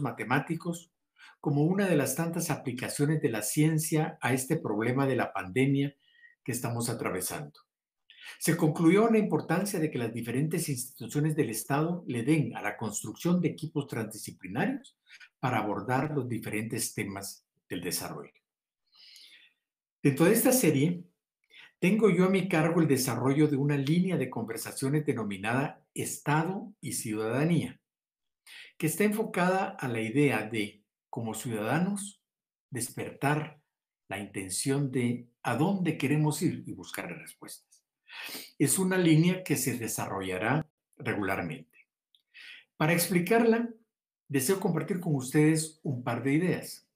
matemáticos como una de las tantas aplicaciones de la ciencia a este problema de la pandemia que estamos atravesando. Se concluyó la importancia de que las diferentes instituciones del Estado le den a la construcción de equipos transdisciplinarios para abordar los diferentes temas del desarrollo. Dentro de esta serie, tengo yo a mi cargo el desarrollo de una línea de conversaciones denominada Estado y Ciudadanía, que está enfocada a la idea de, como ciudadanos, despertar la intención de a dónde queremos ir y buscar respuestas. Es una línea que se desarrollará regularmente. Para explicarla, deseo compartir con ustedes un par de ideas.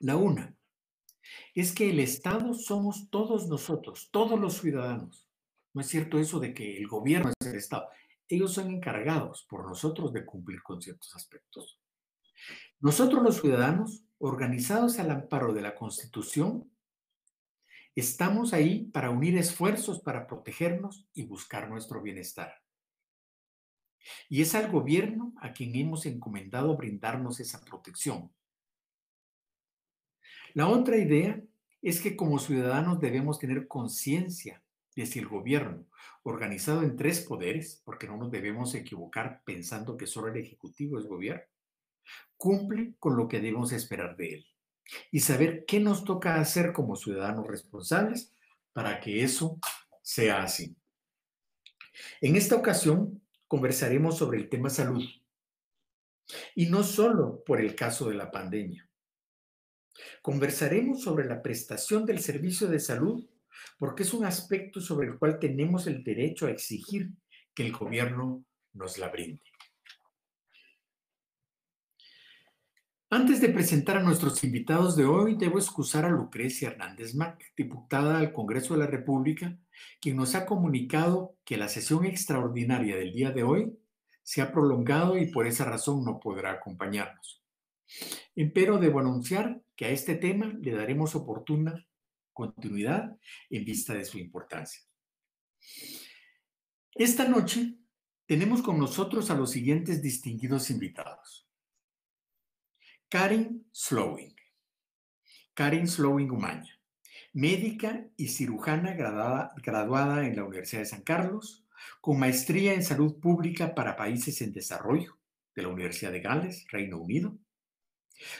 La una es que el Estado somos todos nosotros, todos los ciudadanos. No es cierto eso de que el gobierno es el Estado ellos son encargados por nosotros de cumplir con ciertos aspectos. Nosotros los ciudadanos, organizados al amparo de la Constitución, estamos ahí para unir esfuerzos para protegernos y buscar nuestro bienestar. Y es al gobierno a quien hemos encomendado brindarnos esa protección. La otra idea es que como ciudadanos debemos tener conciencia es el gobierno, organizado en tres poderes, porque no nos debemos equivocar pensando que solo el Ejecutivo es gobierno, cumple con lo que debemos esperar de él y saber qué nos toca hacer como ciudadanos responsables para que eso sea así. En esta ocasión conversaremos sobre el tema salud y no solo por el caso de la pandemia. Conversaremos sobre la prestación del servicio de salud porque es un aspecto sobre el cual tenemos el derecho a exigir que el gobierno nos la brinde. Antes de presentar a nuestros invitados de hoy, debo excusar a Lucrecia Hernández Mac, diputada al Congreso de la República, quien nos ha comunicado que la sesión extraordinaria del día de hoy se ha prolongado y por esa razón no podrá acompañarnos. Empero debo anunciar que a este tema le daremos oportuna continuidad en vista de su importancia. Esta noche tenemos con nosotros a los siguientes distinguidos invitados. Karen Slowing. Karen Slowing Umaña, médica y cirujana graduada, graduada en la Universidad de San Carlos, con maestría en salud pública para países en desarrollo de la Universidad de Gales, Reino Unido,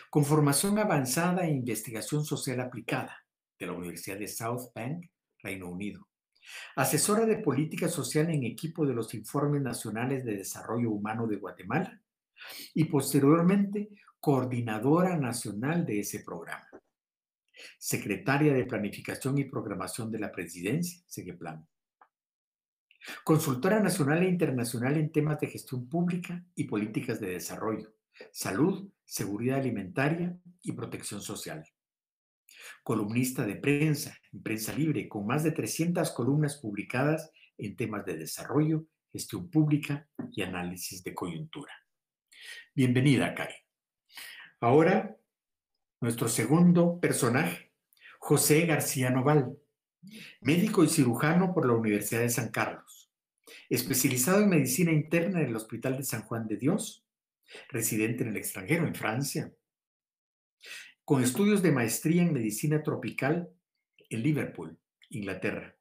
con formación avanzada en investigación social aplicada de la Universidad de South Bank, Reino Unido. Asesora de Política Social en equipo de los Informes Nacionales de Desarrollo Humano de Guatemala y posteriormente coordinadora nacional de ese programa. Secretaria de Planificación y Programación de la Presidencia, Segueplan. Consultora nacional e internacional en temas de gestión pública y políticas de desarrollo, salud, seguridad alimentaria y protección social columnista de prensa en Prensa Libre, con más de 300 columnas publicadas en temas de desarrollo, gestión pública y análisis de coyuntura. Bienvenida, Cari. Ahora, nuestro segundo personaje, José García Noval, médico y cirujano por la Universidad de San Carlos, especializado en medicina interna en el Hospital de San Juan de Dios, residente en el extranjero, en Francia con estudios de maestría en medicina tropical en Liverpool, Inglaterra.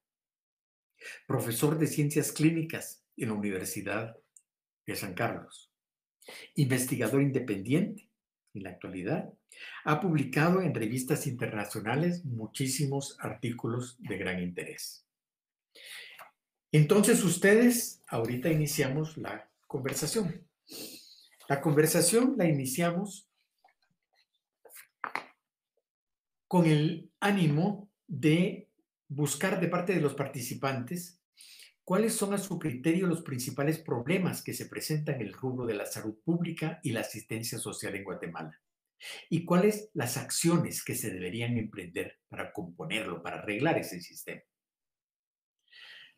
Profesor de ciencias clínicas en la Universidad de San Carlos. Investigador independiente en la actualidad. Ha publicado en revistas internacionales muchísimos artículos de gran interés. Entonces ustedes, ahorita iniciamos la conversación. La conversación la iniciamos con el ánimo de buscar de parte de los participantes cuáles son a su criterio los principales problemas que se presentan en el rubro de la salud pública y la asistencia social en Guatemala y cuáles las acciones que se deberían emprender para componerlo, para arreglar ese sistema.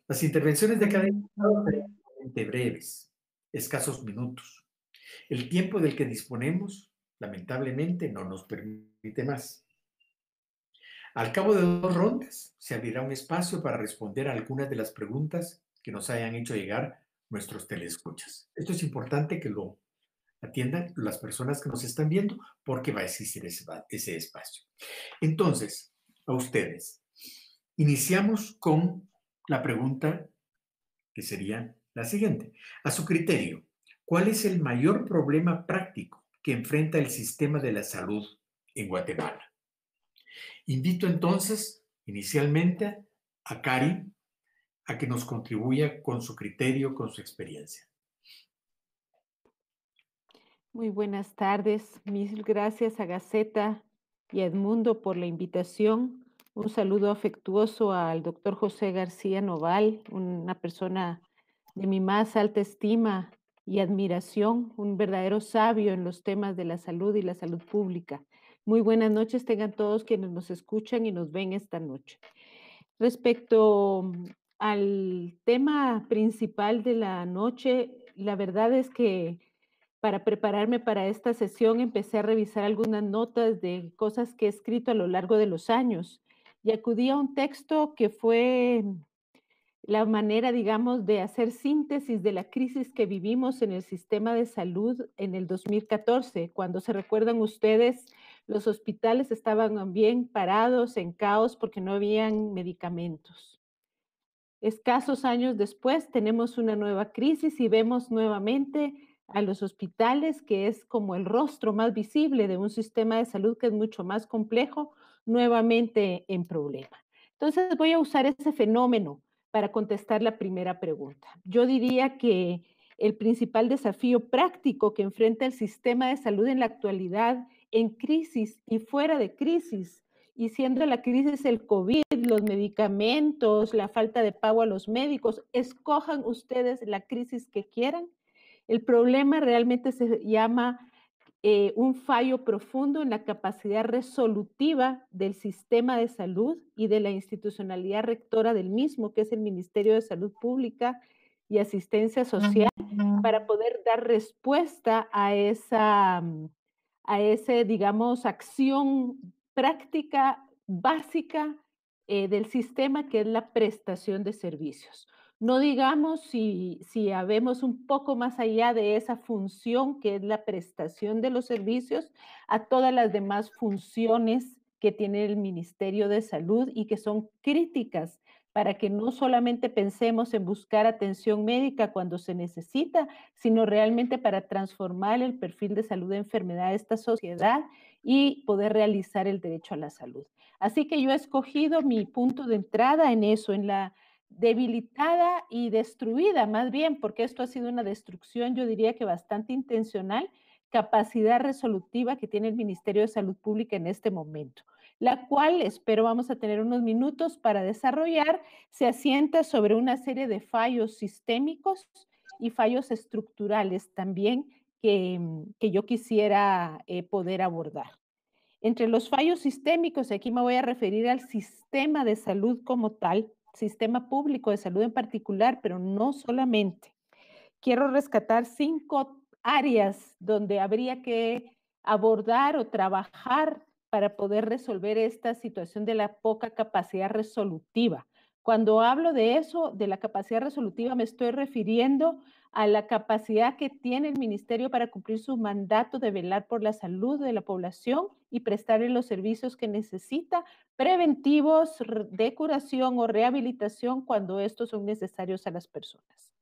Las intervenciones de cada invitado serán breves, escasos minutos. El tiempo del que disponemos, lamentablemente, no nos permite más. Al cabo de dos rondas, se abrirá un espacio para responder a algunas de las preguntas que nos hayan hecho llegar nuestros teleescuchas. Esto es importante que lo atiendan las personas que nos están viendo porque va a existir ese, ese espacio. Entonces, a ustedes, iniciamos con la pregunta que sería la siguiente. A su criterio, ¿cuál es el mayor problema práctico que enfrenta el sistema de la salud en Guatemala? Invito entonces inicialmente a Cari a que nos contribuya con su criterio, con su experiencia. Muy buenas tardes. Mil gracias a Gaceta y Edmundo por la invitación. Un saludo afectuoso al doctor José García Noval, una persona de mi más alta estima y admiración, un verdadero sabio en los temas de la salud y la salud pública. Muy buenas noches tengan todos quienes nos escuchan y nos ven esta noche. Respecto mm, al tema principal de la noche, la verdad es que para prepararme para esta sesión empecé a revisar algunas notas de cosas que he escrito a lo largo de los años y acudí a un texto que fue la manera, digamos, de hacer síntesis de la crisis que vivimos en el sistema de salud en el 2014, cuando se recuerdan ustedes los hospitales estaban bien parados, en caos, porque no habían medicamentos. Escasos años después tenemos una nueva crisis y vemos nuevamente a los hospitales, que es como el rostro más visible de un sistema de salud que es mucho más complejo, nuevamente en problema. Entonces voy a usar ese fenómeno para contestar la primera pregunta. Yo diría que el principal desafío práctico que enfrenta el sistema de salud en la actualidad en crisis y fuera de crisis, y siendo la crisis el COVID, los medicamentos, la falta de pago a los médicos, escojan ustedes la crisis que quieran. El problema realmente se llama eh, un fallo profundo en la capacidad resolutiva del sistema de salud y de la institucionalidad rectora del mismo, que es el Ministerio de Salud Pública y Asistencia Social, para poder dar respuesta a esa... Mm, a ese, digamos, acción práctica básica eh, del sistema que es la prestación de servicios. No digamos si, si habemos un poco más allá de esa función que es la prestación de los servicios a todas las demás funciones que tiene el Ministerio de Salud y que son críticas para que no solamente pensemos en buscar atención médica cuando se necesita, sino realmente para transformar el perfil de salud de enfermedad de esta sociedad y poder realizar el derecho a la salud. Así que yo he escogido mi punto de entrada en eso, en la debilitada y destruida, más bien, porque esto ha sido una destrucción, yo diría que bastante intencional, capacidad resolutiva que tiene el Ministerio de Salud Pública en este momento la cual espero vamos a tener unos minutos para desarrollar, se asienta sobre una serie de fallos sistémicos y fallos estructurales también que, mm, yo quisiera eh, poder abordar. Entre los fallos sistémicos, aquí me voy a referir al sistema de salud como tal, sistema público de salud en particular, pero no solamente. Quiero rescatar cinco áreas donde habría que abordar o trabajar para poder resolver esta situación de la poca capacidad resolutiva. Cuando hablo de eso, de la capacidad resolutiva, me estoy refiriendo a la capacidad que tiene el ministerio para cumplir su mandato de velar por la salud de la población y prestarle los servicios que necesita, preventivos, de curación o rehabilitación cuando estos son necesarios a las personas.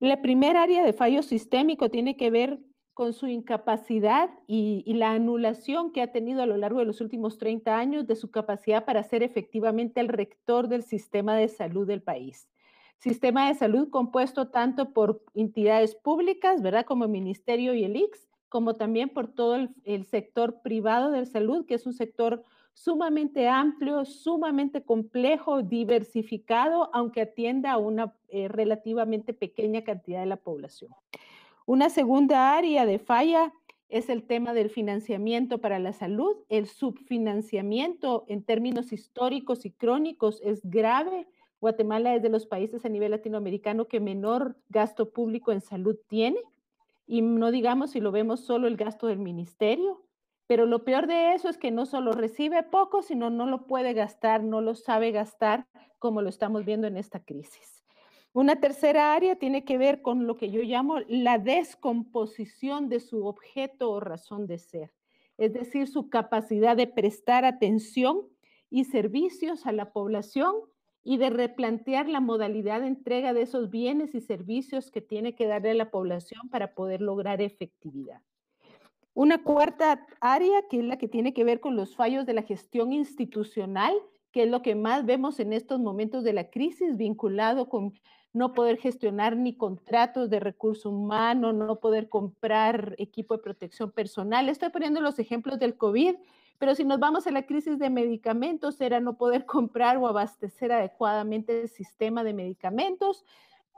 La primera área de fallo sistémico tiene que ver con su incapacidad y, la anulación que ha tenido a lo largo de los últimos 30 años de su capacidad para ser efectivamente el rector del sistema de salud del país. Sistema de salud compuesto tanto por entidades públicas, ¿verdad? Como el Ministerio y el IX, como también por todo el, sector privado de salud, que es un sector sumamente amplio, sumamente complejo, diversificado, aunque atienda a una eh, relativamente pequeña cantidad de la población. Una segunda área de falla es el tema del financiamiento para la salud. El subfinanciamiento en términos históricos y crónicos es grave. Guatemala es de los países a nivel latinoamericano que menor gasto público en salud tiene. Y no digamos si lo vemos solo el gasto del ministerio, pero lo peor de eso es que no solo recibe poco, sino no lo puede gastar, no lo sabe gastar como lo estamos viendo en esta crisis. Una tercera área tiene que ver con lo que yo llamo la descomposición de su objeto o razón de ser, es decir, su capacidad de prestar atención y servicios a la población y de replantear la modalidad de entrega de esos bienes y servicios que tiene que darle a la población para poder lograr efectividad. Una cuarta área que es la que tiene que ver con los fallos de la gestión institucional, que es lo que más vemos en estos momentos de la crisis vinculado con no poder gestionar ni contratos de recurso humano, no poder comprar equipo de protección personal. Estoy poniendo los ejemplos del COVID, pero si nos vamos a la crisis de medicamentos, era no poder comprar o abastecer adecuadamente el sistema de medicamentos.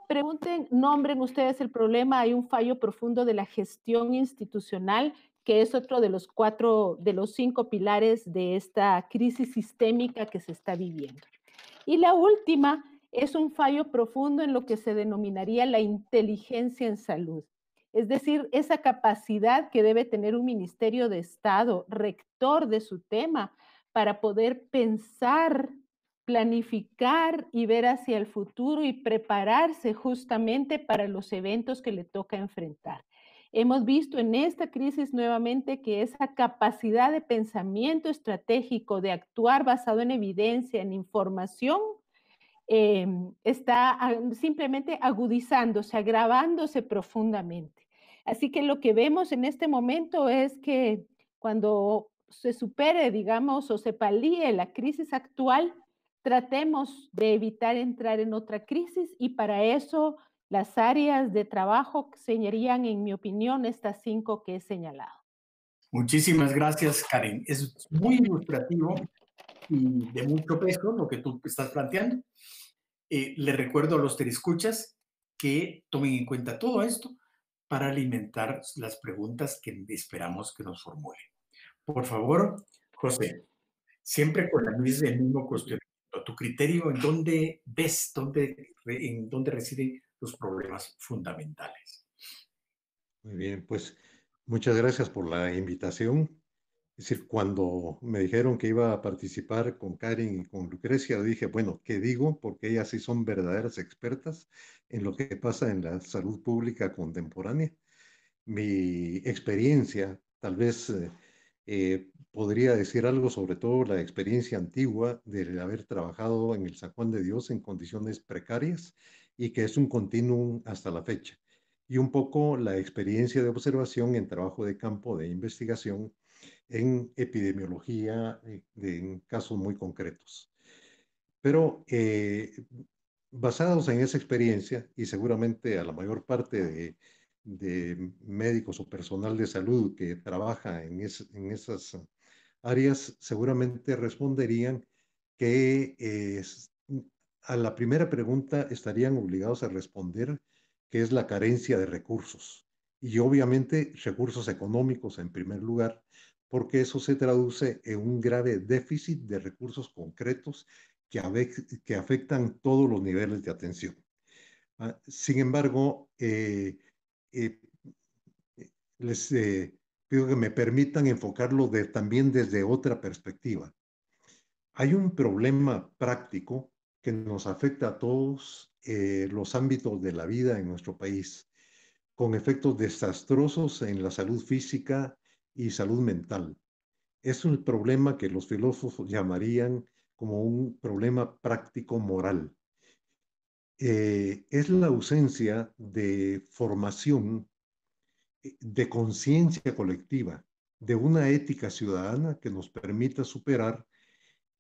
Pregunten, nombren ustedes el problema, hay un fallo profundo de la gestión institucional que es otro de los cuatro, de los cinco pilares de esta crisis sistémica que se está viviendo. Y la última es un fallo profundo en lo que se denominaría la inteligencia en salud, es decir, esa capacidad que debe tener un ministerio de Estado, rector de su tema, para poder pensar, planificar y ver hacia el futuro y prepararse justamente para los eventos que le toca enfrentar. Hemos visto en esta crisis nuevamente que esa capacidad de pensamiento estratégico, de actuar basado en evidencia, en información, Em, está simplemente agudizándose, agravándose profundamente. Así que lo que vemos en este momento es que cuando se supere, digamos, o se palíe la crisis actual, tratemos de evitar entrar en otra crisis y para eso las áreas de trabajo señarían, en mi opinión, estas cinco que he señalado. Muchísimas gracias, Karen. Es muy ilustrativo y de mucho peso, lo que tú estás planteando. Eh, le recuerdo a los escuchas que tomen en cuenta todo esto para alimentar las preguntas que esperamos que nos formulen. Por favor, José, siempre con la misma, cuestión, mismo tu criterio en dónde ves, dónde, en dónde residen los problemas fundamentales. Muy bien, pues muchas gracias por la invitación. Es decir, cuando me dijeron que iba a participar con Karen y con Lucrecia, dije, bueno, ¿qué digo? Porque ellas sí son verdaderas expertas en lo que pasa en la salud pública contemporánea. Mi experiencia, tal vez eh, eh, podría decir algo sobre todo la experiencia antigua de haber trabajado en el San Juan de Dios en condiciones precarias y que es un continuum hasta la fecha. Y un poco la experiencia de observación en trabajo de campo de investigación en epidemiología, eh, en casos muy concretos. Pero eh, basados en esa experiencia y seguramente a la mayor parte de, de médicos o personal de salud que trabaja en, en esas áreas, seguramente responderían que eh, a la primera pregunta estarían obligados a responder que es la carencia de recursos. Y obviamente recursos económicos en primer lugar, porque eso se traduce en un grave déficit de recursos concretos que, que afectan todos los niveles de atención. Ah, sin embargo, eh, eh, eh, les pido que me permitan enfocarlo también desde otra perspectiva. Hay un problema práctico que nos afecta a todos los ámbitos de la vida en nuestro país, con efectos desastrosos en la salud física, y salud mental. Es un problema que los filósofos llamarían como un problema práctico moral. Eh, es la ausencia de formación, eh, de conciencia colectiva, de una ética ciudadana que nos permita superar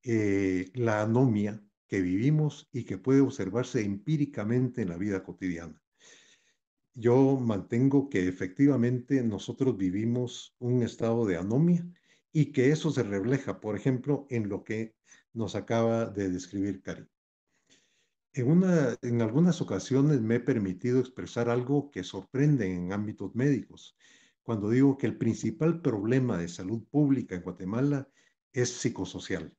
eh, la anomia que vivimos y que puede observarse empíricamente en la vida cotidiana yo mantengo que efectivamente nosotros vivimos un estado de anomia y que eso se refleja, por ejemplo, en lo que nos acaba de describir Cari. En, una, en algunas ocasiones me he permitido expresar algo que sorprende en ámbitos médicos, cuando digo que el principal problema de salud pública en Guatemala es psicosocial,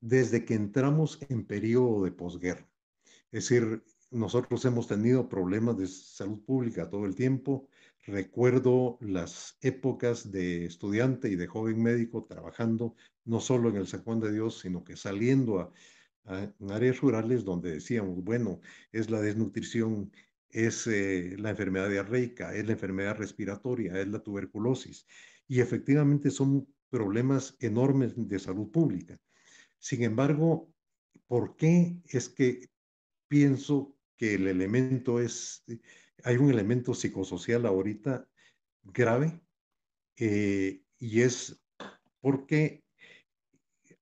desde que entramos en periodo de posguerra. Es decir, nosotros hemos tenido problemas de salud pública todo el tiempo. Recuerdo las épocas de estudiante y de joven médico trabajando no solo en el San Juan de Dios, sino que saliendo a, áreas rurales donde decíamos, bueno, es la desnutrición, es eh, la enfermedad diarreica, es la enfermedad respiratoria, es la tuberculosis. Y efectivamente son problemas enormes de salud pública. Sin embargo, ¿por qué es que pienso el elemento es, eh, hay un elemento psicosocial ahorita grave eh, y es porque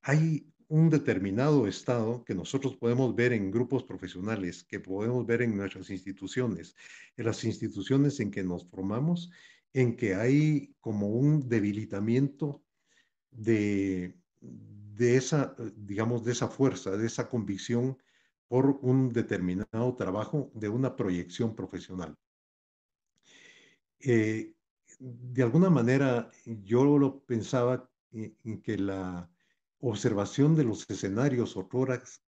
hay un determinado estado que nosotros podemos ver en grupos profesionales, que podemos ver en nuestras instituciones, en las instituciones en que nos formamos, en que hay como un debilitamiento de, de esa, digamos, de esa fuerza, de esa convicción por un determinado trabajo de una proyección profesional. Eh, de alguna manera yo lo pensaba en que la observación de los escenarios o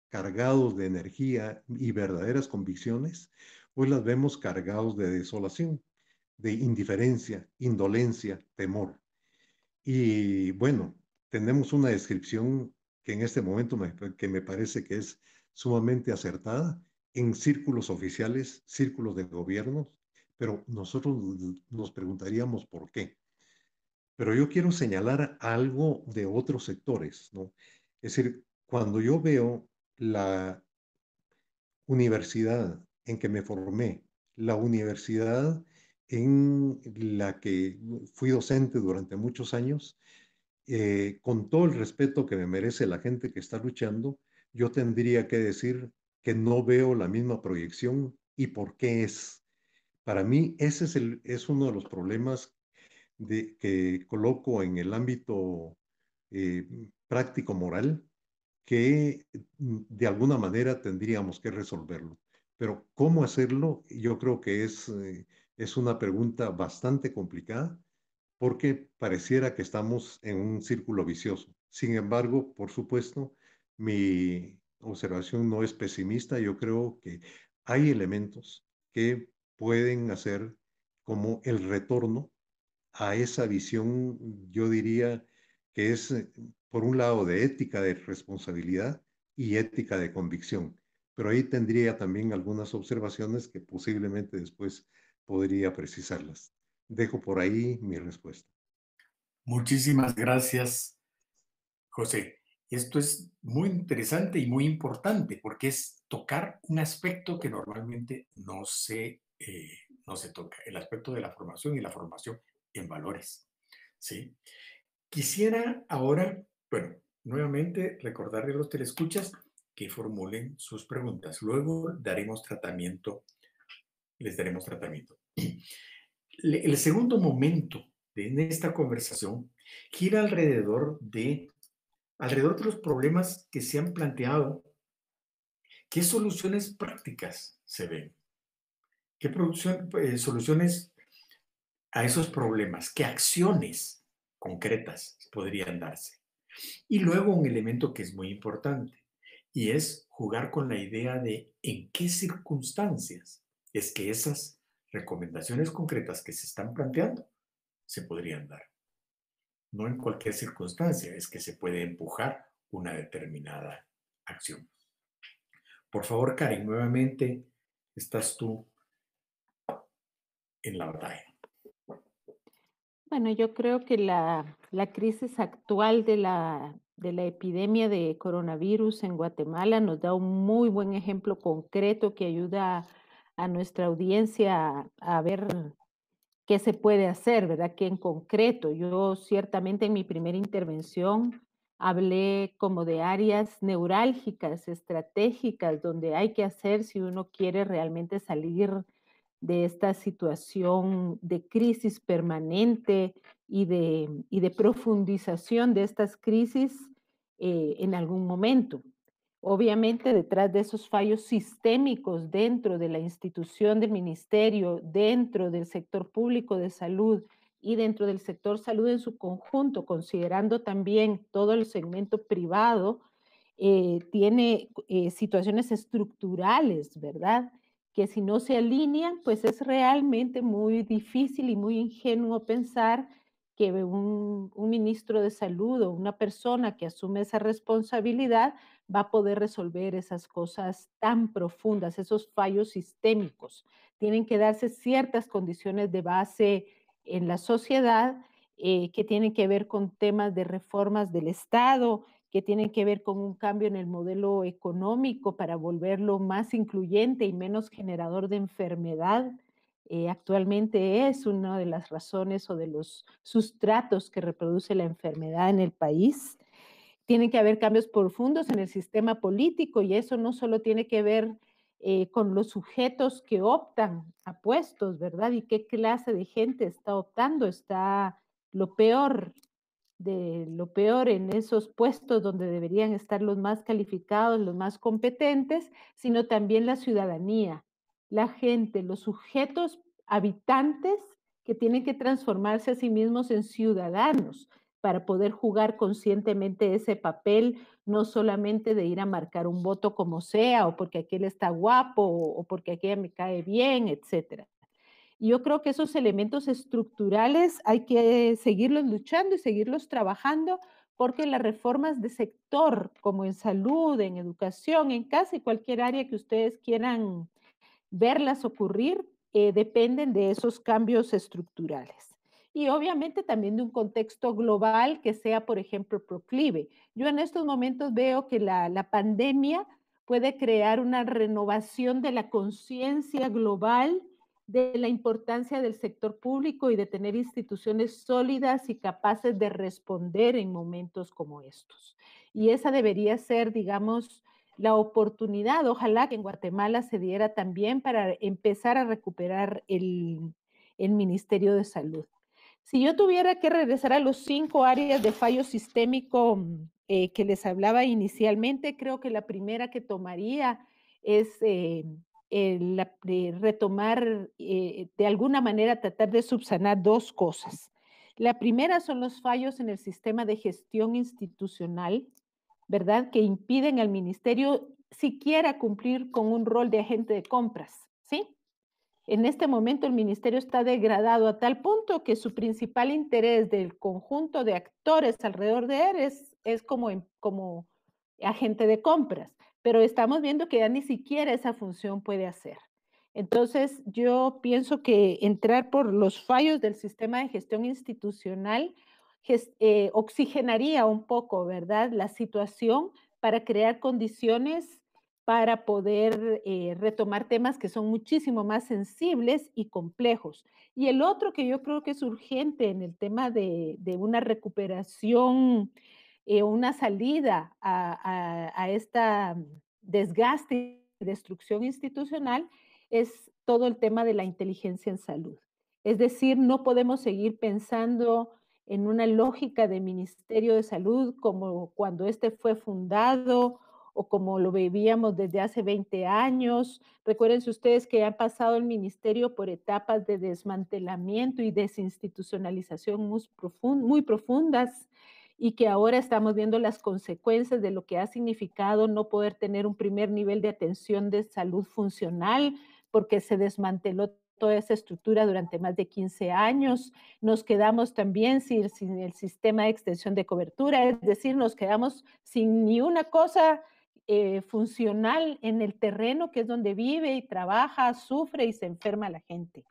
cargados de energía y verdaderas convicciones, hoy pues las vemos cargados de desolación, de indiferencia, indolencia, temor. Y bueno, tenemos una descripción que en este momento que me parece que es sumamente acertada en círculos oficiales, círculos de gobiernos, pero nosotros nos preguntaríamos por qué. Pero yo quiero señalar algo de otros sectores, ¿no? Es decir, cuando yo veo la universidad en que me formé, la universidad en la que fui docente durante muchos años, eh, con todo el respeto que me merece la gente que está luchando, yo tendría que decir que no veo la misma proyección y por qué es. Para mí, ese es, uno de los problemas de, que coloco en el ámbito eh, práctico moral que mm, de alguna manera tendríamos que resolverlo. Pero cómo hacerlo, yo creo que es, eh, es una pregunta bastante complicada porque pareciera que estamos en un círculo vicioso. Sin embargo, por supuesto, mi observación no es pesimista, yo creo que hay elementos que pueden hacer como el retorno a esa visión, yo diría que es eh, por un lado de ética de responsabilidad y ética de convicción. Pero ahí tendría también algunas observaciones que posiblemente después podría precisarlas. Dejo por ahí mi respuesta. Muchísimas gracias, José. Esto es muy interesante y muy importante porque es tocar un aspecto que normalmente no se, eh, no se toca, el aspecto de la formación y la formación en valores. ¿sí? Quisiera ahora, bueno, nuevamente recordarle a los telescuchas que formulen sus preguntas. Luego daremos tratamiento, les daremos tratamiento. El segundo momento de esta conversación gira alrededor de alrededor de los problemas que se han planteado, ¿qué soluciones prácticas se ven? ¿Qué eh, soluciones a esos problemas? ¿Qué acciones concretas podrían darse? Y luego un elemento que es muy importante y es jugar con la idea de en qué circunstancias es que esas recomendaciones concretas que se están planteando se podrían dar no en cualquier circunstancia es que se puede empujar una determinada acción. Por favor, Karen, nuevamente estás tú en la batalla. Bueno, yo creo que la, crisis actual de la, epidemia de coronavirus en Guatemala nos da un muy buen ejemplo concreto que ayuda a, nuestra audiencia a ver qué se puede hacer, ¿verdad? Que en concreto? Yo ciertamente en mi primera intervención hablé como de áreas neurálgicas, estratégicas, donde hay que hacer si uno quiere realmente salir de esta situación de crisis permanente y de, y de profundización de estas crisis eh, en algún momento. Obviamente, detrás de esos fallos sistémicos dentro de la institución del ministerio, dentro del sector público de salud y dentro del sector salud en su conjunto, considerando también todo el segmento privado, eh, tiene eh, situaciones estructurales, ¿verdad? Que si no se alinean, pues es realmente muy difícil y muy ingenuo pensar que un, ministro de salud o una persona que asume esa responsabilidad va a poder resolver esas cosas tan profundas, esos fallos sistémicos. Tienen que darse ciertas condiciones de base en la sociedad eh, que tienen que ver con temas de reformas del Estado, que tienen que ver con un cambio en el modelo económico para volverlo más incluyente y menos generador de enfermedad eh, actualmente es una de las razones o de los sustratos que reproduce la enfermedad en el país. Tienen que haber cambios profundos en el sistema político y eso no solo tiene que ver eh, con los sujetos que optan a puestos, ¿verdad? Y qué clase de gente está optando, está lo peor de lo peor en esos puestos donde deberían estar los más calificados, los más competentes, sino también la ciudadanía, la gente, los sujetos habitantes que tienen que transformarse a sí mismos en ciudadanos para poder jugar conscientemente ese papel, no solamente de ir a marcar un voto como sea, o porque aquel está guapo, o porque aquella me cae bien, etcétera. yo creo que esos elementos estructurales hay que seguirlos luchando y seguirlos trabajando, porque las reformas de sector, como en salud, en educación, en casi cualquier área que ustedes quieran verlas ocurrir eh, dependen de esos cambios estructurales. Y obviamente también de un contexto global que sea, por ejemplo, proclive. Yo en estos momentos veo que la pandemia puede crear una renovación de la conciencia global de la importancia del sector público y de tener instituciones sólidas y capaces de responder en momentos como estos. Y esa debería ser, digamos, la oportunidad, ojalá que en Guatemala se diera también para empezar a recuperar el, Ministerio de Salud. Si yo tuviera que regresar a los cinco áreas de fallo sistémico mm, eh, que les hablaba inicialmente, creo que la primera que tomaría es eh, retomar, eh, de alguna manera, tratar de subsanar dos cosas. La primera son los fallos en el sistema de gestión institucional ¿verdad? Que impiden al ministerio siquiera cumplir con un rol de agente de compras, ¿sí? En este momento el ministerio está degradado a tal punto que su principal interés del conjunto de actores alrededor de él es, es como, como agente de compras, pero estamos viendo que ya ni siquiera esa función puede hacer. Entonces, yo pienso que entrar por los fallos del sistema de gestión institucional eh, oxigenaría un poco, ¿verdad?, la situación para crear condiciones para poder eh, retomar temas que son muchísimo más sensibles y complejos. Y el otro que yo creo que es urgente en el tema de, una recuperación, eh, una salida a, a, a esta desgaste y destrucción institucional, es todo el tema de la inteligencia en salud. Es decir, no podemos seguir pensando en una lógica de Ministerio de Salud como cuando este fue fundado o como lo vivíamos desde hace 20 años. Recuérdense ustedes que ha pasado el ministerio por etapas de desmantelamiento y desinstitucionalización muy, muy profundas y que ahora estamos viendo las consecuencias de lo que ha significado no poder tener un primer nivel de atención de salud funcional porque se desmanteló toda esa estructura durante más de 15 años. Nos quedamos también sin, el sistema de extensión de cobertura, es decir, nos quedamos sin ni una cosa eh, funcional en el terreno que es donde vive y trabaja, sufre y se enferma la gente.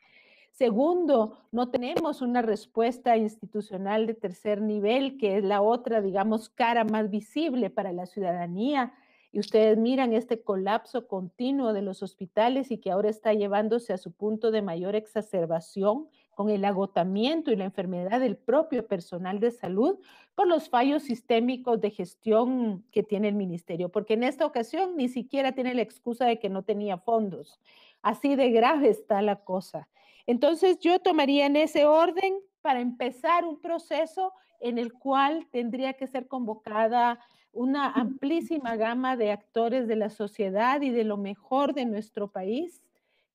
Segundo, no tenemos una respuesta institucional de tercer nivel, que es la otra, digamos, cara más visible para la ciudadanía y ustedes miran este colapso continuo de los hospitales y que ahora está llevándose a su punto de mayor exacerbación con el agotamiento y la enfermedad del propio personal de salud por los fallos sistémicos de gestión que tiene el ministerio, porque en esta ocasión ni siquiera tiene la excusa de que no tenía fondos. Así de grave está la cosa. Entonces yo tomaría en ese orden para empezar un proceso en el cual tendría que ser convocada una amplísima gama de actores de la sociedad y de lo mejor de nuestro país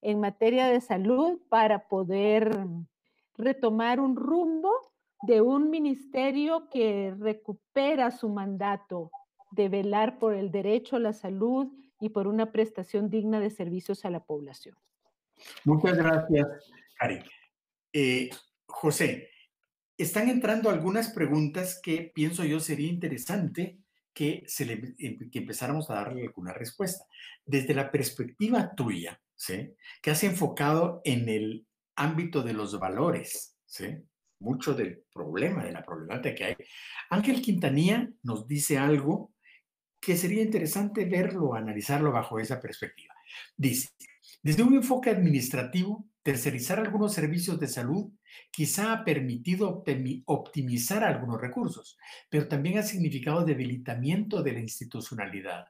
en materia de salud para poder retomar un rumbo de un ministerio que recupera su mandato de velar por el derecho a la salud y por una prestación digna de servicios a la población. Muchas gracias, Ari. Eh, José, están entrando algunas preguntas que pienso yo sería interesante que, se le, em, em, empezáramos a darle alguna respuesta. Desde la perspectiva tuya, que has enfocado en el ámbito de los valores, mucho del problema, de la problemática que hay, Ángel Quintanilla nos dice algo que sería interesante verlo, analizarlo bajo esa perspectiva. Dice, desde un enfoque administrativo, Tercerizar algunos servicios de salud quizá ha permitido optimizar algunos recursos, pero también ha significado debilitamiento de la institucionalidad.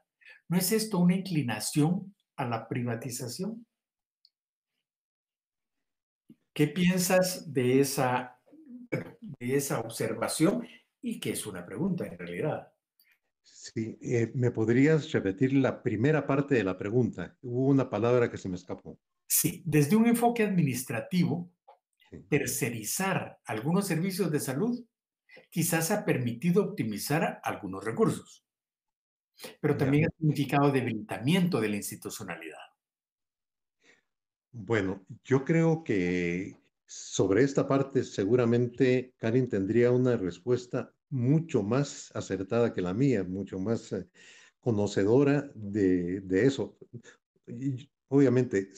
¿No es esto una inclinación a la privatización? ¿Qué piensas de esa, de esa observación? Y qué es una pregunta en realidad. Sí, eh, ¿me podrías repetir la primera parte de la pregunta? Hubo una palabra que se me escapó. Sí, desde un enfoque administrativo, tercerizar algunos servicios de salud quizás ha permitido optimizar algunos recursos, pero también ha significado debilitamiento de la institucionalidad. Bueno, yo creo que sobre esta parte seguramente Karin tendría una respuesta mucho más acertada que la mía, mucho más eh, conocedora de, de eso. Obviamente,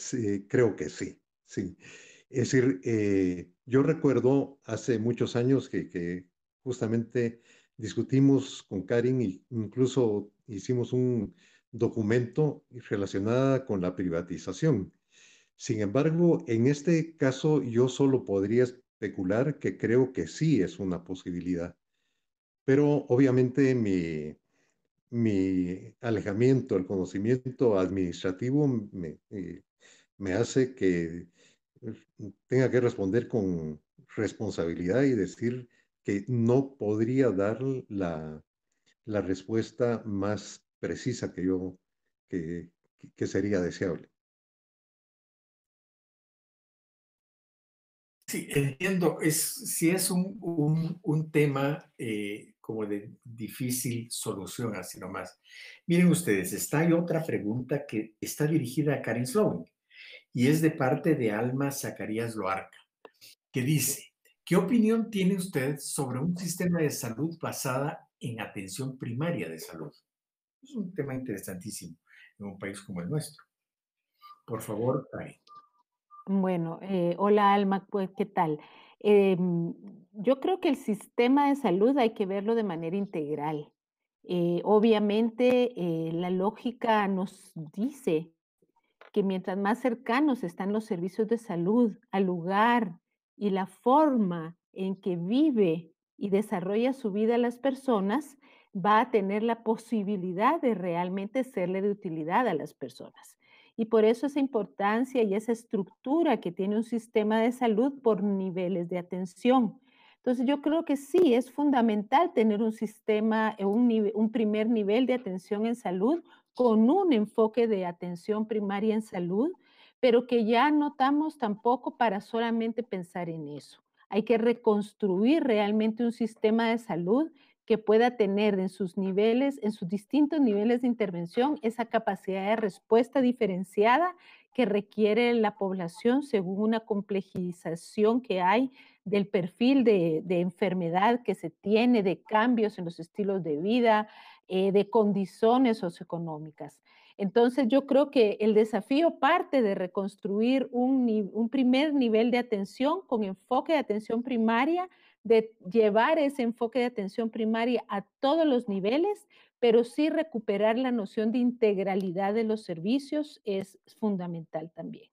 creo que sí, sí. Es decir, eh, yo recuerdo hace muchos años que, que, justamente discutimos con Karin e incluso hicimos un documento relacionado con la privatización. Sin embargo, en este caso yo solo podría especular que creo que sí es una posibilidad. Pero obviamente mi, mi alejamiento al conocimiento administrativo me, eh, hace que eh, tenga que responder con responsabilidad y decir que no podría dar la, respuesta más precisa que yo, que, sería deseable. Sí, entiendo. Es, si es un, tema eh, como de difícil solución, así nomás. Miren ustedes, está hay otra pregunta que está dirigida a Karen Sloan y es de parte de Alma Zacarías Loarca, que dice, ¿qué opinión tiene usted sobre un sistema de salud basada en atención primaria de salud? Es un tema interesantísimo en un país como el nuestro. Por favor, Karen. Bueno, eh, hola Alma, ¿qué tal? Em, yo creo que el sistema de salud hay que verlo de manera integral. Eh, obviamente, eh, la lógica nos dice que mientras más cercanos están los servicios de salud al lugar y la forma en que vive y desarrolla su vida las personas, va a tener la posibilidad de realmente serle de utilidad a las personas. Y por eso esa importancia y esa estructura que tiene un sistema de salud por niveles de atención. Entonces yo creo que sí, es fundamental tener un sistema, eh, un, primer nivel de atención en salud con un enfoque de atención primaria en salud, pero que ya no estamos tampoco para solamente pensar en eso. Hay que reconstruir realmente un sistema de salud que pueda tener en sus niveles, en sus distintos niveles de intervención, esa capacidad de respuesta diferenciada que requiere la población según una complejización que hay del perfil de, enfermedad que se tiene, de cambios en los estilos de vida, eh, de condiciones socioeconómicas. Entonces yo creo que el desafío parte de reconstruir un primer nivel de atención con enfoque de atención primaria de llevar ese enfoque de atención primaria a todos los niveles, pero sí recuperar la noción de integralidad de los servicios es fundamental también.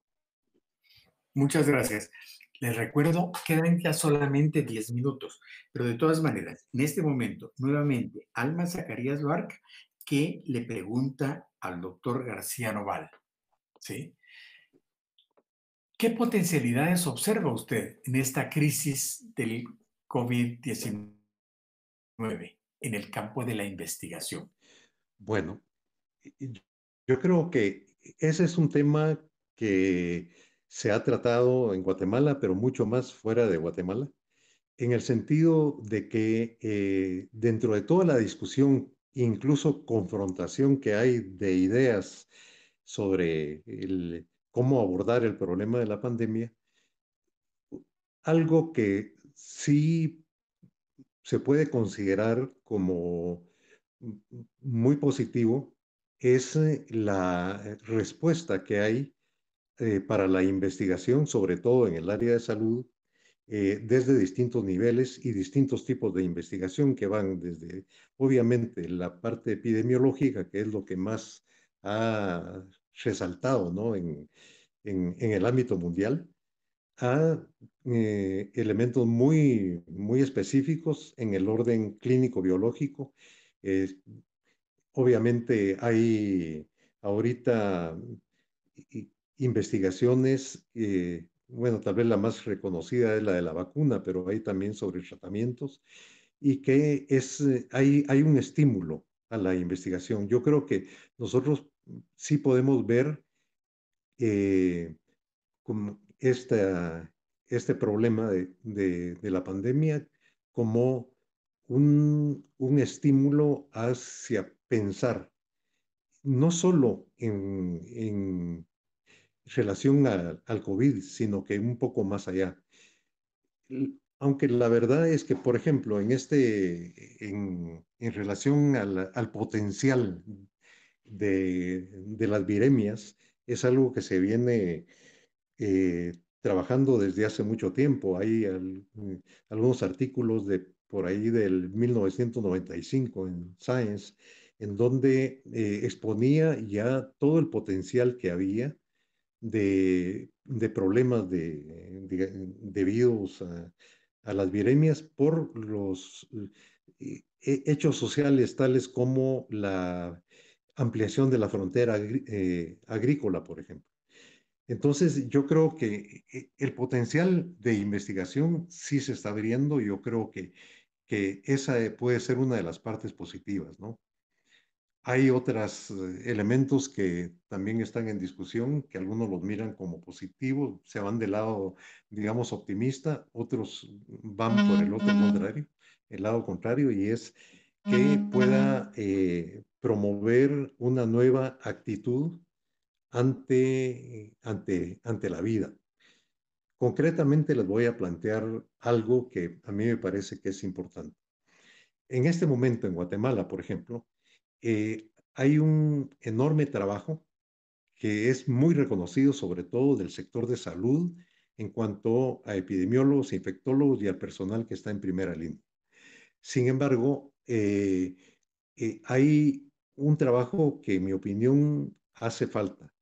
Muchas gracias. Les recuerdo, quedan ya solamente 10 minutos, pero de todas maneras, en este momento, nuevamente, Alma Zacarías Barca, que le pregunta al doctor García Noval, ¿sí? ¿Qué potencialidades observa usted en esta crisis del COVID-19 en el campo de la investigación? Bueno, yo creo que ese es un tema que se ha tratado en Guatemala, pero mucho más fuera de Guatemala, en el sentido de que eh, dentro de toda la discusión, incluso confrontación que hay de ideas sobre cómo abordar el problema de la pandemia, algo que sí se puede considerar como muy positivo es la eh, respuesta que hay eh, para la investigación, sobre todo en el área de salud, eh, desde distintos niveles y distintos tipos de investigación que van desde, obviamente, la parte epidemiológica, que es lo que más ha resaltado en, en el ámbito mundial, a eh, elementos muy, muy específicos en el orden clínico-biológico. obviamente hay ahorita investigaciones, eh, bueno, tal vez la más reconocida es la de la vacuna, pero hay también sobre tratamientos y que es, eh, hay, hay un estímulo a la investigación. Yo creo que nosotros sí podemos ver eh, esta, este problema de, de, la pandemia como un, un, estímulo hacia pensar, no solo en, en relación a, al COVID, sino que un poco más allá. Aunque la verdad es que, por ejemplo, en, este, en, en relación al, al potencial de, de, las viremias, es algo que se viene eh, trabajando desde hace mucho tiempo. Hay eh, algunos artículos de por ahí del 1995 en Science, en donde eh, exponía ya todo el potencial que había de, problemas de, eh, debidos a, las viremias por los hechos sociales tales como la ampliación de la frontera agrícola, por ejemplo. Entonces, yo creo que eh, el potencial de investigación sí se está abriendo, yo creo que, que esa eh, puede ser una de las partes positivas, ¿no? Hay otros eh, elementos que también están en discusión, que algunos los miran como positivos, se van del lado, digamos, optimista, otros van por el otro contrario, el lado contrario, y es que pueda promover una nueva actitud eh, ante, ante, la vida. Concretamente les voy a plantear algo que a mí me parece que es importante. En este momento en Guatemala, por ejemplo, eh, hay un enorme trabajo que es muy reconocido, sobre todo del sector de salud, en cuanto a epidemiólogos, infectólogos y al personal que está en primera línea. Sin embargo, eh, hay un trabajo que, en mi opinión, hace falta,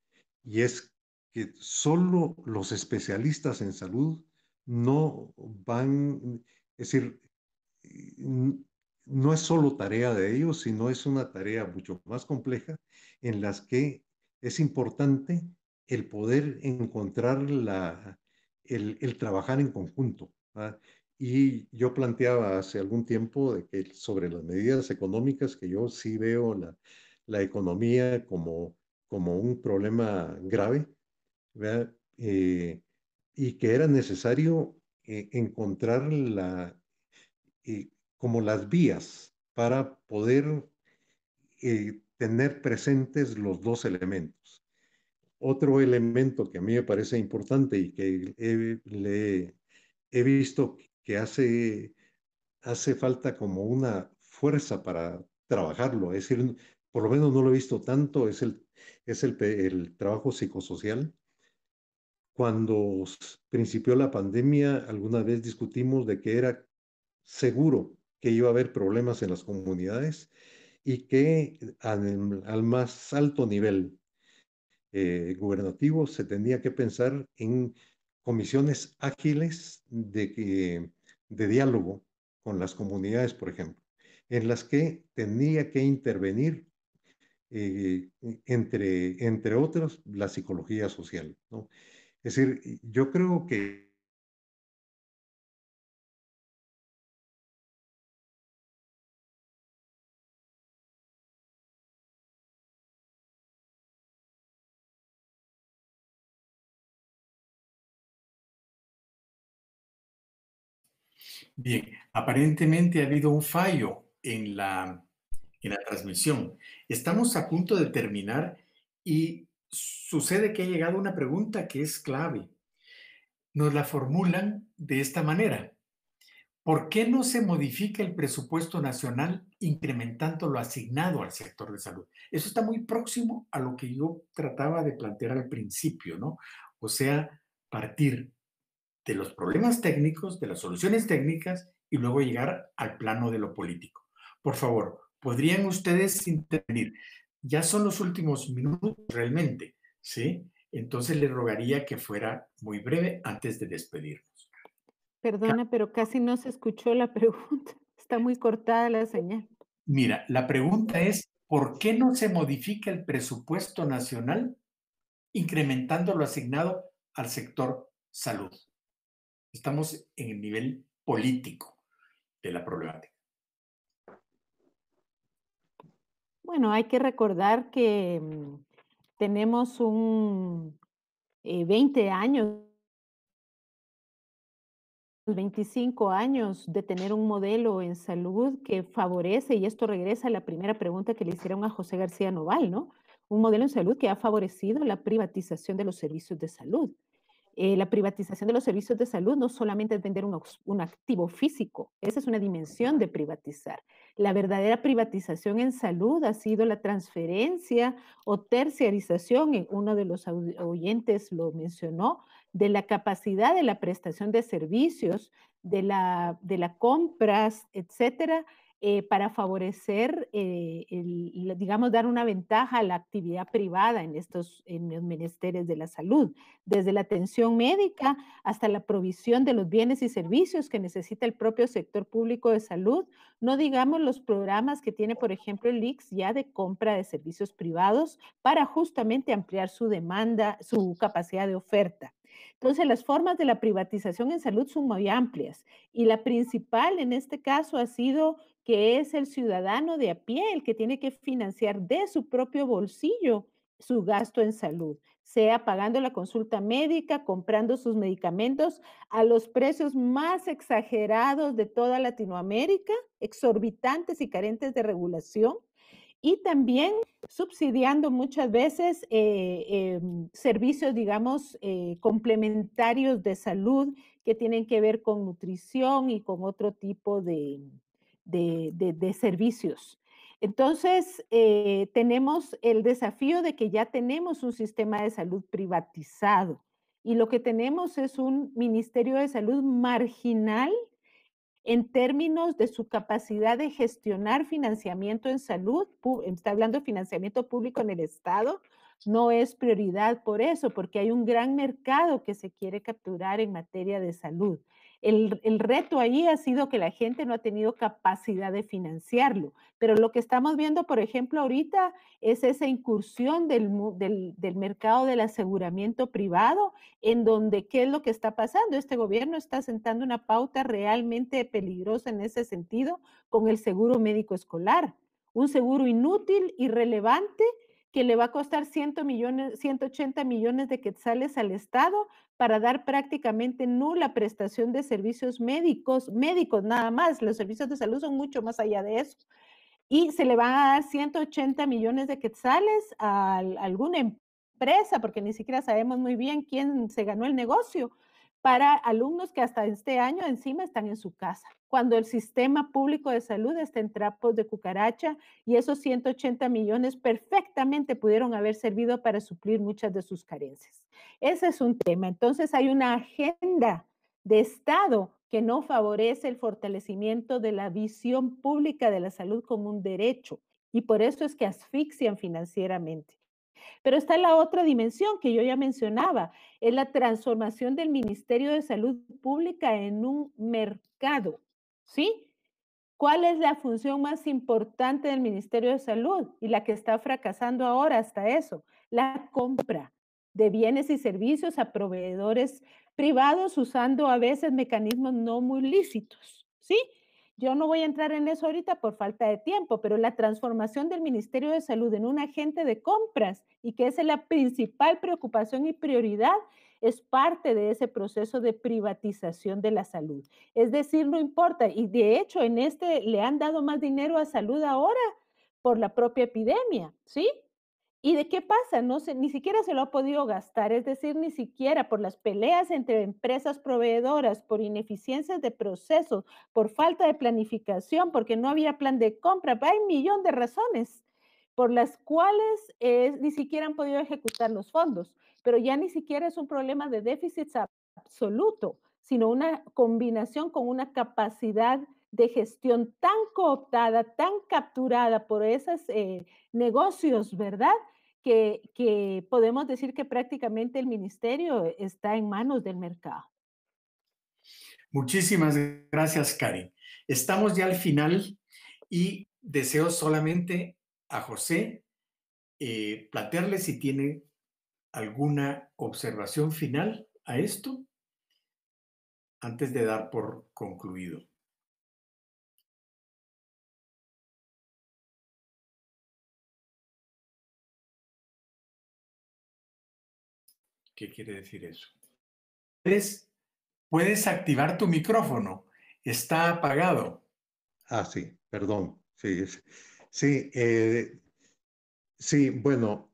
y es que solo los especialistas en salud no van, es decir, no es solo tarea de ellos, sino es una tarea mucho más compleja en las que es importante el poder encontrar la, el, trabajar en conjunto. Y yo planteaba hace algún tiempo sobre las medidas económicas, que yo sí veo la, la economía como como un problema grave eh, y que era necesario eh, encontrar eh, como las vías para poder tener presentes los dos elementos. Otro elemento que a mí me parece importante y que he, he visto que hace, hace falta como una fuerza para trabajarlo, es decir, por lo menos no lo he visto tanto, es el es el, trabajo psicosocial. Cuando principió la pandemia, alguna vez discutimos de que era seguro que iba a haber problemas en las comunidades y que al, más alto nivel eh, gubernativo se tenía que pensar en comisiones ágiles de, de diálogo con las comunidades, por ejemplo, en las que tenía que intervenir eh, e, entre, entre otros, la psicología social. Es decir, yo creo que... Bien, aparentemente ha habido un fallo en la en la transmisión. Estamos a punto de terminar y sucede que ha llegado una pregunta que es clave. Nos la formulan de esta manera. ¿Por qué no se modifica el presupuesto nacional incrementando lo asignado al sector de salud? Eso está muy próximo a lo que yo trataba de plantear al principio, ¿no? O sea, partir de los problemas técnicos, de las soluciones técnicas y luego llegar al plano de lo político. Por favor, podrían ustedes intervenir. Ya son los últimos minutos realmente, ¿sí? Entonces le rogaría que fuera muy breve antes de despedirnos. Perdona, pero casi no se escuchó la pregunta. Está muy cortada la señal. Mira, la pregunta es, ¿por qué no se modifica el presupuesto nacional incrementando lo asignado al sector salud? Estamos en el nivel político de la problemática. Bueno, hay que recordar que mm, tenemos un 20 eh, años, 25 años de tener un modelo en salud que favorece, y esto regresa a la primera pregunta que le hicieron a José García Noval, ¿no? Un modelo en salud que ha favorecido la privatización de los servicios de salud. Eh, la privatización de los servicios de salud no solamente es vender un, activo físico, esa es una dimensión de privatizar. La verdadera privatización en salud ha sido la transferencia o terciarización, en eh, uno de los oyentes lo mencionó, de la capacidad de la prestación de servicios, de la, de la compras, etcétera, eh, para favorecer, eh, digamos, dar una ventaja a la actividad privada en estos en los menesteres de la salud, desde la atención médica hasta la provisión de los bienes y servicios que necesita el propio sector público de salud, no digamos los programas que tiene, por ejemplo, el IX ya de compra de servicios privados para justamente ampliar su demanda, su capacidad de oferta. Entonces, las formas de la privatización en salud son muy amplias y la principal en este caso ha sido que es el ciudadano de a pie el que tiene que financiar de su propio bolsillo su gasto en salud, sea pagando la consulta médica, comprando sus medicamentos a los precios más exagerados de toda Latinoamérica, exorbitantes y carentes de regulación, y también subsidiando muchas veces eh, em, servicios, digamos, eh, complementarios de salud que tienen que ver con nutrición y con otro tipo de, de, servicios. Entonces, eh, tenemos el desafío de que ya tenemos un sistema de salud privatizado y lo que tenemos es un Ministerio de Salud marginal en términos de su capacidad de gestionar financiamiento en salud, está hablando de financiamiento público en el Estado, no es prioridad por eso, porque hay un gran mercado que se quiere capturar en materia de salud. El, reto ahí ha sido que la gente no ha tenido capacidad de financiarlo, pero lo que estamos viendo, por ejemplo, ahorita es esa incursión del, del mercado del aseguramiento privado, en donde qué es lo que está pasando. Este gobierno está sentando una pauta realmente peligrosa en ese sentido con el seguro médico escolar un seguro inútil, irrelevante que le va a costar 100 millones, 180 millones de quetzales al Estado para dar prácticamente nula prestación de servicios médicos, médicos nada más, los servicios de salud son mucho más allá de eso. Y se le van a dar 180 millones de quetzales a alguna empresa, porque ni siquiera sabemos muy bien quién se ganó el negocio, para alumnos que hasta este año encima están en su casa, cuando el sistema público de salud está en trapos de cucaracha y esos 180 millones perfectamente pudieron haber servido para suplir muchas de sus carencias. Ese es un tema. Entonces hay una agenda de Estado que no favorece el fortalecimiento de la visión pública de la salud como un derecho y por eso es que asfixian financieramente. Pero está la otra dimensión que yo ya mencionaba, es la transformación del Ministerio de Salud Pública en un mercado, ¿sí? ¿Cuál es la función más importante del Ministerio de Salud y la que está fracasando ahora hasta eso? La compra de bienes y servicios a proveedores privados usando a veces mecanismos no muy lícitos, ¿sí? Yo no voy a entrar en eso ahorita por falta de tiempo, pero la transformación del Ministerio de Salud en un agente de compras y que es la principal preocupación y prioridad es parte de ese proceso de privatización de la salud. Es decir, no importa, y de hecho en este le han dado más dinero a salud ahora por la propia epidemia, ¿sí? ¿Y de qué pasa? No ni siquiera se lo ha podido gastar, es decir, ni siquiera por las peleas entre empresas proveedoras, por ineficiencias de procesos, por falta de planificación, porque no había plan de compra. Hay un millón de razones por las cuales eh, ni siquiera han podido ejecutar los fondos, pero ya ni siquiera es un problema de déficit absoluto, sino una combinación con una capacidad de gestión tan cooptada, tan capturada por esos eh, negocios, ¿verdad? Que, podemos decir que prácticamente el ministerio está en manos del mercado. Muchísimas gracias, Karen. Estamos ya al final y deseo solamente a José eh, plantearle si tiene alguna observación final a esto antes de dar por concluido. ¿Qué quiere decir eso? puedes activar tu micrófono. Está apagado. Ah, sí, perdón. Sí, eh, sí, bueno,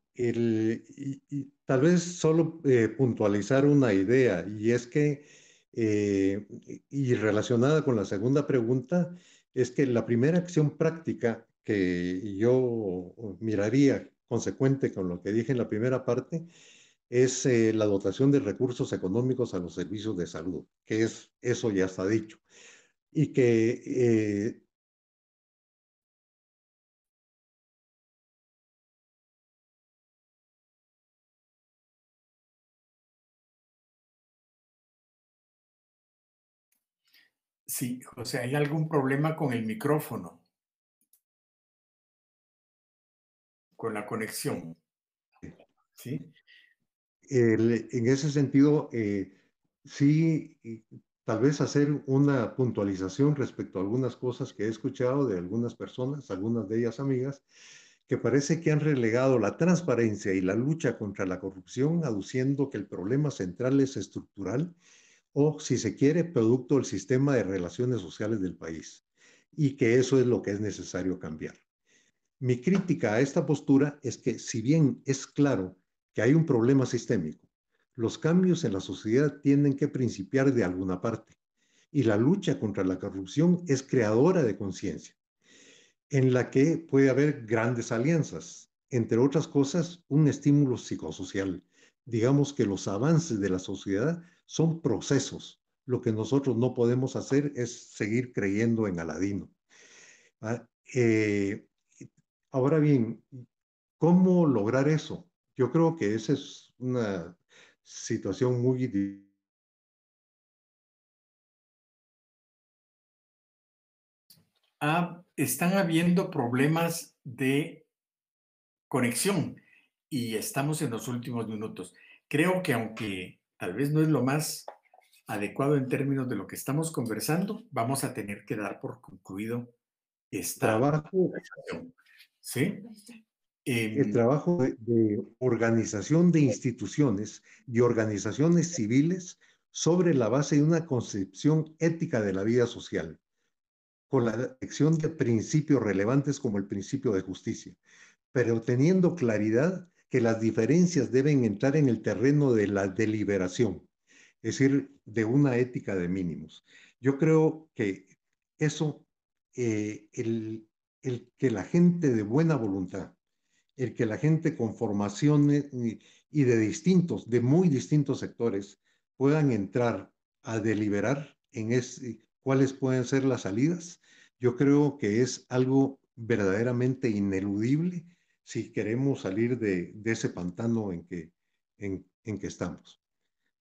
tal vez solo eh, puntualizar una idea, y es que, eh, y relacionada con la segunda pregunta, es que la primera acción práctica que yo miraría, consecuente con lo que dije en la primera parte, es eh, la dotación de recursos económicos a los servicios de salud, que es, eso ya está dicho, y que eh, Sí, José, hay algún problema con el micrófono, con la conexión. ¿Sí? en ese sentido, eh, sí, tal vez hacer una puntualización respecto a algunas cosas que he escuchado de algunas personas, algunas de ellas amigas, que parece que han relegado la transparencia y la lucha contra la corrupción, aduciendo que el problema central es estructural o, si se quiere, producto del sistema de relaciones sociales del país, y que eso es lo que es necesario cambiar. Mi crítica a esta postura es que, si bien es claro hay un problema sistémico. Los cambios en la sociedad tienen que principiar de alguna parte y la lucha contra la corrupción es creadora de conciencia, en la que puede haber grandes alianzas, entre otras cosas, un estímulo psicosocial. Digamos que los avances de la sociedad son procesos. Lo que nosotros no podemos hacer es seguir creyendo en Aladino. Ah, eh, ahora bien, ¿cómo lograr eso? Yo creo que esa es una situación muy Ah, están habiendo problemas de conexión y estamos en los últimos minutos. Creo que aunque tal vez no es lo más adecuado en términos de lo que estamos conversando, vamos a tener que dar por concluido este trabajo. ¿Sí? el em, trabajo de, organización de instituciones y organizaciones civiles sobre la base de una concepción ética de la vida social, con la elección de principios relevantes como el principio de justicia, pero teniendo claridad que las diferencias deben entrar en el terreno de la deliberación, es decir, de una ética de mínimos. Yo creo que eso, eh, el, el que la gente de buena voluntad el que la gente con formaciones y de distintos, de muy distintos sectores, puedan entrar a deliberar en cuáles pueden ser las salidas, yo creo que es algo verdaderamente ineludible si queremos salir de, ese pantano en que, en, que estamos.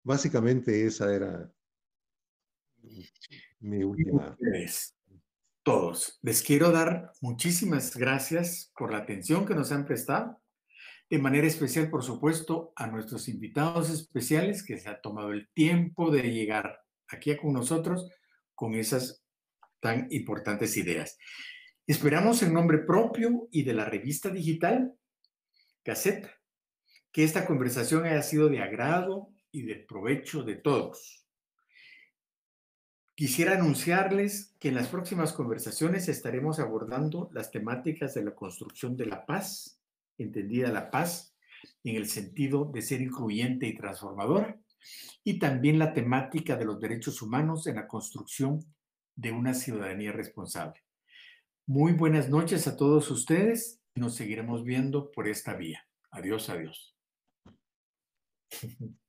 Básicamente esa era mi última. pregunta todos. Les quiero dar muchísimas gracias por la atención que nos han prestado, de manera especial, por supuesto, a nuestros invitados especiales que se ha tomado el tiempo de llegar aquí con nosotros con esas tan importantes ideas. Esperamos en nombre propio y de la revista digital Gaceta que esta conversación haya sido de agrado y de provecho de todos. Quisiera anunciarles que en las próximas conversaciones estaremos abordando las temáticas de la construcción de la paz, entendida la paz en el sentido de ser incluyente y transformadora, y también la temática de los derechos humanos en la construcción de una ciudadanía responsable. Muy buenas noches a todos ustedes y nos seguiremos viendo por esta vía. Adiós, adiós.